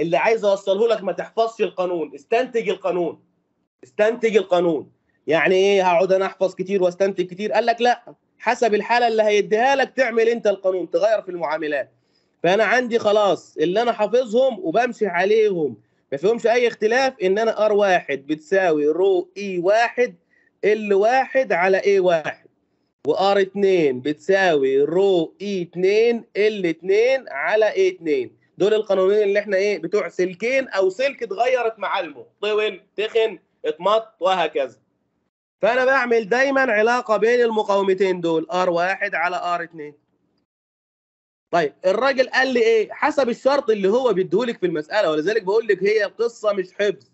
اللي عايز اوصله لك ما تحفظش القانون استنتج القانون استنتج القانون يعني ايه هقعد انا احفظ كتير واستنتج كتير قال لك لا حسب الحاله اللي هيديها لك تعمل انت القانون تغير في المعاملات فانا عندي خلاص اللي انا حافظهم وبمشي عليهم ما فيهمش اي اختلاف ان انا ار واحد بتساوي رو اي واحد ال واحد على اي واحد وار 2 بتساوي رو اي 2 ال 2 على اي 2 دول القانونيين اللي احنا ايه بتوع سلكين او سلك اتغيرت معالمه طول تخن اتمط وهكذا فانا بعمل دايما علاقه بين المقاومتين دول ار واحد على ار اتنين طيب الراجل قال لي ايه حسب الشرط اللي هو بيديهولك في المساله ولذلك بقول لك هي القصه مش حفظ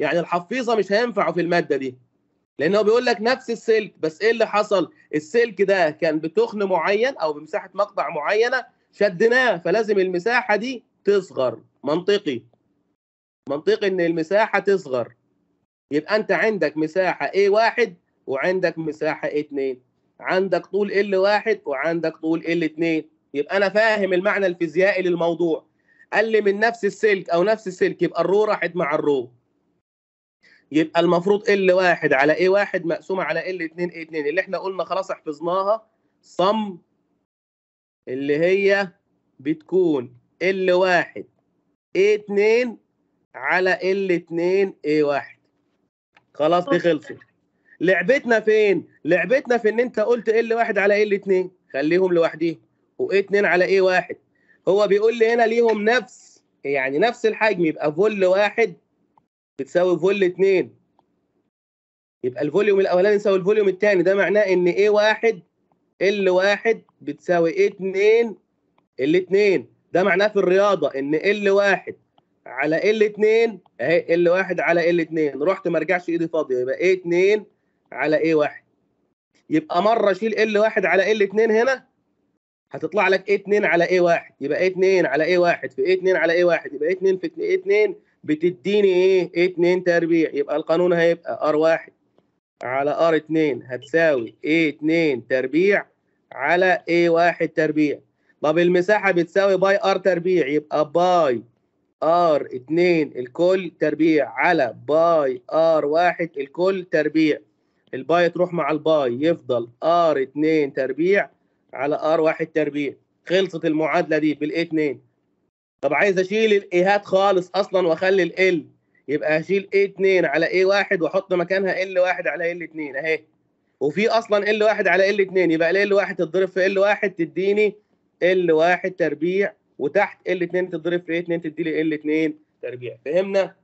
يعني الحفيظه مش هينفعوا في الماده دي لان هو بيقول لك نفس السلك بس ايه اللي حصل السلك ده كان بتخن معين او بمساحه مقطع معينه شدناه فلازم المساحه دي تصغر منطقي منطقي ان المساحه تصغر يبقى انت عندك مساحه A1 وعندك مساحه A2 عندك طول L1 وعندك طول L2 يبقى انا فاهم المعنى الفيزيائي للموضوع قال لي من نفس السلك او نفس السلك يبقى الرو راحت مع الرو يبقى المفروض L1 على A1 مقسومه على L2 A2 اللي احنا قلنا خلاص حفظناها صم اللي هي بتكون ال 1 A2 علي ال L2 A1 خلاص دي خلصت لعبتنا فين؟ لعبتنا في ان انت قلت ال 1 علي ال L2 خليهم لوحديهم و2 على A1 هو بيقول لي هنا ليهم نفس يعني نفس الحجم يبقى فول واحد بتساوي فول 2 يبقى الفوليوم الاولاني يساوي الفوليوم الثاني ده معناه ان A1 ال 1 بتساوي 2 الاثنين ده معناه في الرياضه ان ال 1 على ال 2 اهي ال 1 على ال 2 رحت ما رجعش ايدي فاضيه يبقى ايه 2 على ايه 1 يبقى مره اشيل ال 1 على ال 2 هنا هتطلع لك ايه 2 على ايه 1 يبقى ايه 2 على ايه 1 في ايه 2 على ايه 1 يبقى ايه 2 في ايه 2 بتديني ايه ايه 2 تربيع يبقى القانون هيبقى ار 1 على ار 2 هتساوي اي 2 تربيع على اي 1 تربيع طب المساحه بتساوي باي ار تربيع يبقى باي ار 2 الكل تربيع على باي ار 1 الكل تربيع الباي تروح مع الباي يفضل ار 2 تربيع على ار 1 تربيع خلصت المعادله دي بالاي 2 طب عايز اشيل الايهات خالص اصلا واخلي ال يبقى هشيل A2 على A1 واحط مكانها L1 على L2 اهي وفي اصلا L1 على L2 يبقى L1 تتضرب في L1 تديني L1 تربيع وتحت L2 تتضرب في A2 تديني L2 تربيع فهمنا؟